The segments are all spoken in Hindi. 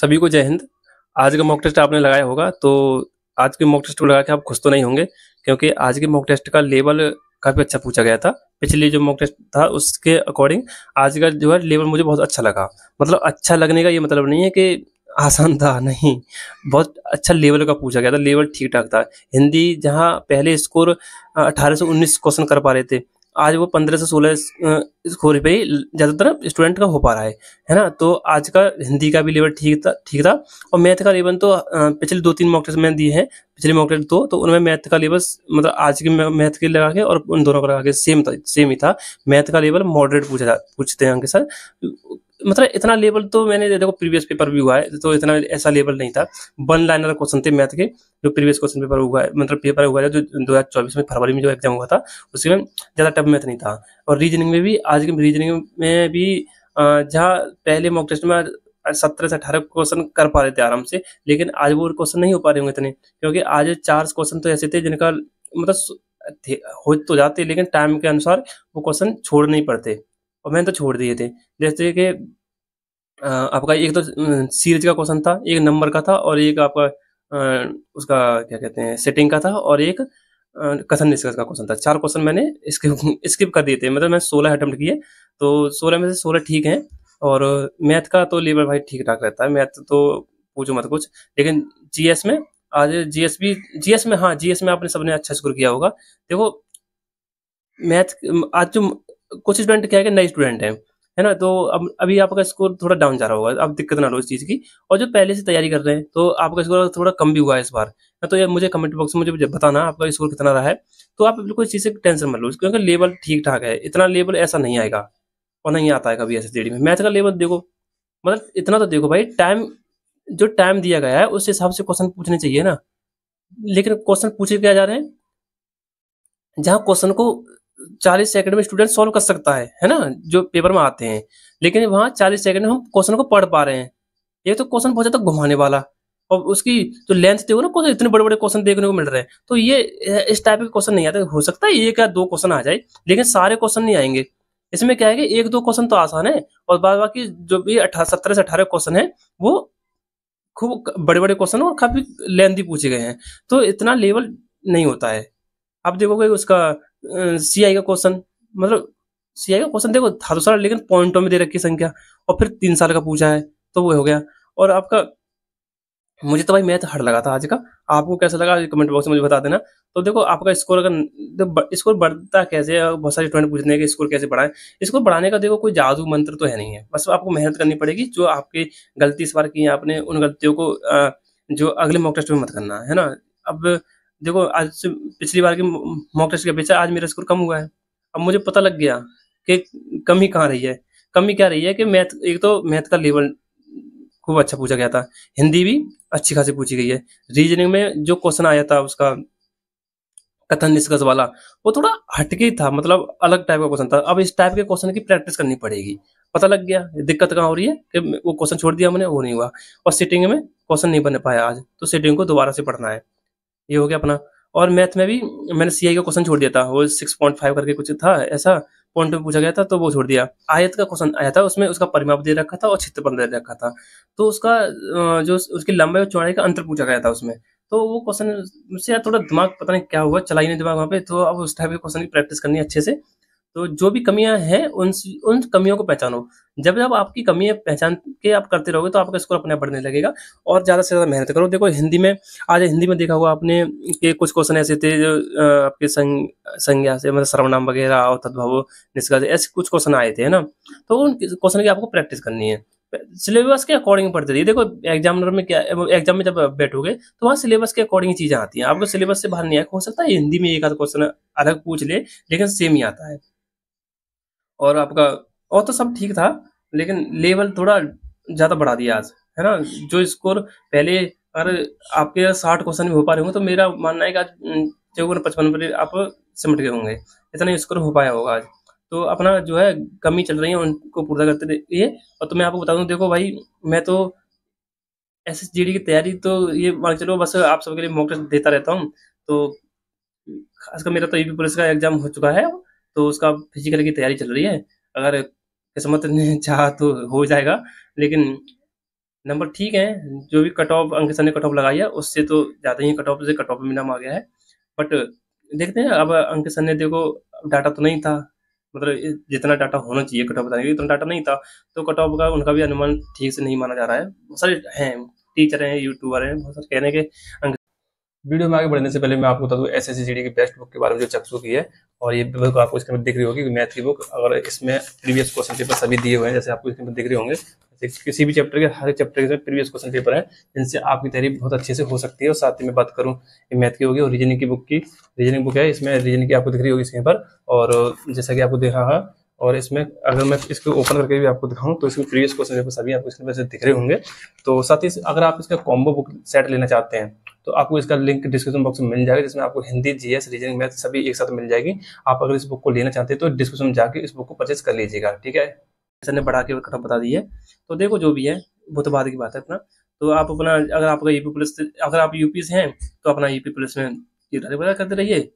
सभी को जय हिंद आज का मॉक टेस्ट आपने लगाया होगा तो आज के मॉक टेस्ट को लगा के आप खुश तो नहीं होंगे क्योंकि आज के मॉक टेस्ट का लेवल काफ़ी अच्छा पूछा गया था पिछले जो मॉक टेस्ट था उसके अकॉर्डिंग आज का जो है लेवल मुझे बहुत अच्छा लगा मतलब अच्छा लगने का ये मतलब नहीं है कि आसान था नहीं बहुत अच्छा लेवल का पूछा गया था लेवल ठीक ठाक था हिंदी जहाँ पहले स्कोर अठारह उन्नीस क्वेश्चन कर पा रहे थे आज वो पंद्रह से सोलह स्कोर पे ज़्यादातर स्टूडेंट का हो पा रहा है है ना तो आज का हिंदी का भी लेवल ठीक था ठीक था और मैथ का लेवल तो पिछले दो तीन मॉक टेस्ट मैंने दिए हैं पिछले मॉक टेस्ट दो तो उनमें मैथ का लेवल मतलब आज के मैथ के लगा के और उन दोनों का लगा के सेम था सेम ही था मैथ का लेवल मॉडरेट पूछा पूछते हैं अंक सर मतलब इतना लेवल तो मैंने देखो प्रीवियस पेपर भी हुआ है तो इतना ऐसा लेवल नहीं था वन लाइनर क्वेश्चन थे मैथ के जो प्रीवियस क्वेश्चन पेपर हुआ है मतलब पेपर हुआ है जो दो हज़ार चौबीस में फरवरी में जो एग्जाम हुआ था उसमें ज़्यादा टफ मैथ नहीं था और रीजनिंग में भी आज के रीजनिंग में भी जहाँ पहले मॉक टेस्ट में सत्रह से अठारह क्वेश्चन कर पा रहे थे आराम से लेकिन आज वो क्वेश्चन नहीं हो पा रहे होंगे इतने क्योंकि आज चार क्वेश्चन तो ऐसे थे जिनका मतलब हो तो जाते लेकिन टाइम के अनुसार वो क्वेश्चन छोड़ नहीं पड़ते और मैंने तो छोड़ दिए थे जैसे कि आपका एक तो सीरीज का क्वेश्चन था एक नंबर का था और एक आपका उसका क्या कहते हैं सेटिंग का था और एक कथन निष्कर्ष का क्वेश्चन था चार क्वेश्चन मैंने स्किप स्किप कर दिए थे मतलब मैंने सोलह अटैम्प्ट किए तो सोलह में से सोलह ठीक हैं और मैथ का तो लेबर भाई ठीक ठाक रहता है मैथ तो पूछो मत कुछ लेकिन जी में आज जी बी भी एस में हाँ जी एस में आपने सबने अच्छा स्कोर किया होगा देखो मैथ आज जो कुछ स्टूडेंट क्या है कि नए स्टूडेंट हैं है ना तो अब अभी आपका स्कोर थोड़ा डाउन जा रहा होगा अब दिक्कत ना लो इस चीज़ की और जो पहले से तैयारी कर रहे हैं तो आपका स्कोर थोड़ा कम भी हुआ है इस बार तो ये मुझे कमेंट बॉक्स में मुझे बताना आपका स्कोर कितना रहा है तो आप बिल्कुल इस चीज़ से टेंशन मत लो क्योंकि लेवल ठीक ठाक है इतना लेवल ऐसा नहीं आएगा और नहीं आता है कभी ऐसे देरी में मैथ का लेवल देखो मतलब इतना तो देखो भाई टाइम जो टाइम दिया गया है उस हिसाब से क्वेश्चन पूछने चाहिए ना लेकिन क्वेश्चन पूछे क्या जा रहे हैं जहाँ क्वेश्चन को चालीस सेकंड में स्टूडेंट सॉल्व कर सकता है है ना जो पेपर में आते हैं लेकिन वहाँ चालीस सेकंड में हम क्वेश्चन को पढ़ पा रहे हैं ये तो क्वेश्चन बहुत ज़्यादा घुमाने वाला और उसकी जो लेंथ देखो ना क्वेश्चन इतने बड़े बड़े क्वेश्चन देखने को मिल रहे हैं तो ये इस टाइप के क्वेश्चन नहीं आते हो सकता है एक या दो क्वेश्चन आ जाए लेकिन सारे क्वेश्चन नहीं आएंगे इसमें क्या है कि एक दो क्वेश्चन तो आसान है और बाद बाकी जो भी अठारह सत्रह से अठारह क्वेश्चन है वो खूब बड़े बड़े क्वेश्चन और काफी लेंथी पूछे गए हैं तो इतना लेवल नहीं होता है आप देखोगे उसका सीआई का क्वेश्चन मतलब सीआई का क्वेश्चन देखो था तो सारा लेकिन पॉइंटों में दे रखी संख्या और फिर तीन साल का पूछा है तो वो हो गया और आपका मुझे तो भाई मैथ हर लगा था आज का आपको कैसा लगा कमेंट बॉक्स में मुझे बता देना तो देखो आपका स्कोर अगर स्कोर बढ़ता कैसे है बहुत सारे स्टूडेंट पूछते हैं कि स्कोर कैसे बढ़ाएं स्कोर बढ़ाने का देखो कोई जादू मंत्र तो है नहीं है बस आपको मेहनत करनी पड़ेगी जो आपकी गलती इस बार की है आपने उन गलतियों को जो अगले मॉक टेस्ट में मत करना है ना अब देखो आज से पिछली बार के मॉक टेस्ट के पीछे आज मेरा स्कोर कम हुआ है अब मुझे पता लग गया कि कमी कहाँ रही है कमी क्या रही है कि मैथ एक तो मैथ का लेवल खूब अच्छा पूछा गया था हिंदी भी अच्छी खासी पूछी गई है रीजनिंग में जो क्वेश्चन आया था उसका कथन निष्कर्ष वाला वो थोड़ा हटके था मतलब अलग टाइप का क्वेश्चन था अब इस टाइप के क्वेश्चन की प्रैक्टिस करनी पड़ेगी पता लग गया दिक्कत कहाँ हो रही है कि वो क्वेश्चन छोड़ दिया मैंने वो नहीं हुआ और सिटिंग में क्वेश्चन नहीं बन पाया आज तो सिटिंग को दोबारा से पढ़ना है ये हो गया अपना और मैथ में भी मैंने सी का क्वेश्चन छोड़ दिया था वो सिक्स पॉइंट फाइव करके कुछ था ऐसा पॉइंट में पूछा गया था तो वो छोड़ दिया आयत का क्वेश्चन आया था उसमें उसका परिमाप दे रखा था और क्षेत्रफल दे रखा था तो उसका जो उसकी लंबाई और चौड़ाई का अंतर पूछा गया था उसमें तो वो क्वेश्चन मुझसे यार थोड़ा दिमाग पता नहीं क्या हुआ चलाई नहीं दिमाग वहाँ पे तो अब उस टाइप के क्वेश्चन की प्रैक्टिस करनी अच्छे से तो जो भी कमियां हैं उन उन कमियों को पहचानो जब जब आपकी कमियां पहचान के आप करते रहोगे तो आपका स्कोर अपने बढ़ने लगेगा और ज़्यादा से ज़्यादा मेहनत करो देखो हिंदी में आज हिंदी में देखा हुआ आपने के कुछ क्वेश्चन ऐसे थे जो आपके संग संज्ञा से मतलब सर्वनाम वगैरह और तद्भव निष्कर्ष ऐसे कुछ क्वेश्चन आए थे है ना तो उन क्वेश्चन की आपको प्रैक्टिस करनी है सिलेबस के अकॉर्डिंग पढ़ते रहिए देखो एग्जामिनर में क्या एग्जाम में जब बैठोगे तो वहाँ सिलेबस के अकॉर्डिंग चीज़ें आती हैं आपको सिलेबस से बाहर नहीं आया हो सकता है हिंदी में एक आध क्वेश्चन अलग पूछ ले लेकिन सेम ही आता है और आपका और तो सब ठीक था लेकिन लेवल थोड़ा ज़्यादा बढ़ा दिया आज है ना जो स्कोर पहले अगर आपके साठ क्वेश्चन भी हो पा रहे होंगे तो मेरा मानना है कि आज चौवन पचपन पर आप सिमट गए होंगे इतना स्कोर हो पाया होगा आज तो अपना जो है कमी चल रही है उनको पूरा करते रहिए और तो मैं आपको बता दूँ देखो भाई मैं तो एस एस की तैयारी तो ये मान चलो बस आप सबके लिए मौके देता रहता हूँ तो खासकर मेरा तो यू पुलिस का एग्जाम हो चुका है तो उसका फिजिकल की तैयारी चल रही है अगर किस्मत ने चाह तो हो जाएगा लेकिन नंबर ठीक है जो भी कट ऑफ अंकित सर ने कट ऑफ लगाई है उससे तो ज़्यादा ही कट ऑफ से कट ऑफ में नाम आ गया है बट देखते हैं अब अंकित सर ने देखो डाटा तो नहीं था मतलब जितना डाटा होना चाहिए कट ऑफ बताने के लिए उतना डाटा नहीं था तो कट ऑफ का उनका भी अनुमान ठीक से नहीं माना जा रहा है बहुत सारे हैं टीचर हैं यूट्यूबर हैं बहुत सारे कहने के अंक वीडियो में आगे बढ़ने से पहले मैं आपको बता दूँ एस एस की बेस्ट बुक के बारे में जो चक्सु की है और ये बुक आपको इसके अंदर दिख रही होगी मैथ की बुक अगर इसमें प्रीवियस क्वेश्चन पेपर सभी दिए हुए हैं जैसे आपको इसके अंदर दिख रहे होंगे किसी भी चैप्टर के हर चैप्टर के प्रीवियस क्वेश्चन पेपर है जिनसे आपकी तैयारी बहुत अच्छे से हो सकती है और साथ ही मैं बात करूँ मैथ की होगी और रीजनिंग की बुक की रीजनिंग बुक है इसमें रीजनिंग की आपको दिख रही होगी इसके पर और जैसा कि आपको देखा है और इसमें अगर मैं इसको ओपन करके भी आपको दिखाऊं तो इसमें प्रीवियस क्वेश्चन पेपर सभी आपको इसके वजह दिख रहे होंगे तो साथ ही अगर आप इसका कॉम्बो बुक सेट लेना चाहते हैं तो आपको इसका लिंक डिस्क्रिप्शन बॉक्स में मिल जाएगा जिसमें आपको हिंदी जीएस रीजनिंग मैथ सभी एक साथ मिल जाएगी आप अगर इस बुक को लेना चाहते हैं तो डिस्क्रिप्शन में जाकर इस बुक को परचेज कर लीजिएगा ठीक है सर ने बढ़ा के खत्म बता दी है तो देखो जो भी है तो बाद की बात है अपना तो आप अपना अगर आपका यूपी पुलिस अगर आप यूपी से हैं तो अपना यूपी पुलिस में ये करते रहिए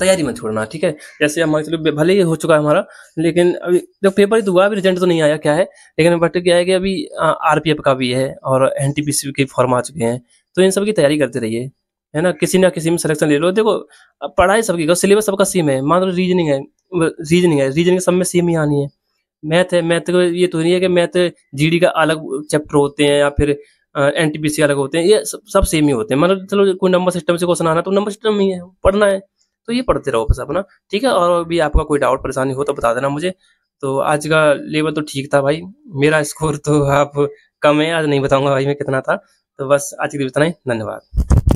तैयारी मत छोड़ना ठीक है जैसे हमारे चलो भले ही हो चुका है हमारा लेकिन अभी जब पेपर ही हुआ अभी रिजल्ट तो नहीं आया क्या है लेकिन बट क्या है कि अभी आर का भी है और एन के फॉर्म आ चुके हैं तो इन सब की तैयारी करते रहिए है ना किसी ना किसी में सिलेक्शन ले लो देखो पढ़ाई सबकी करो सिलेबस सबका सेम है मान लो रीजनिंग है रीजनिंग है रीजनिंग सब में सेम ही आनी है मैथ है मैथ को ये तो नहीं है कि मैथ जीडी का अलग चैप्टर होते हैं या फिर एन टी पी सी अलग होते हैं ये सब, सब सेम ही होते हैं मतलब चलो कोई नंबर सिस्टम से क्वेश्चन आना तो नंबर सिस्टम ही है पढ़ना है तो ये पढ़ते रहो बस अपना ठीक है और भी आपका कोई डाउट परेशानी हो तो बता देना मुझे तो आज का लेवल तो ठीक था भाई मेरा स्कोर तो आप कम है आज नहीं बताऊंगा भाई मैं कितना था तो बस आज के लिए इतना ही धन्यवाद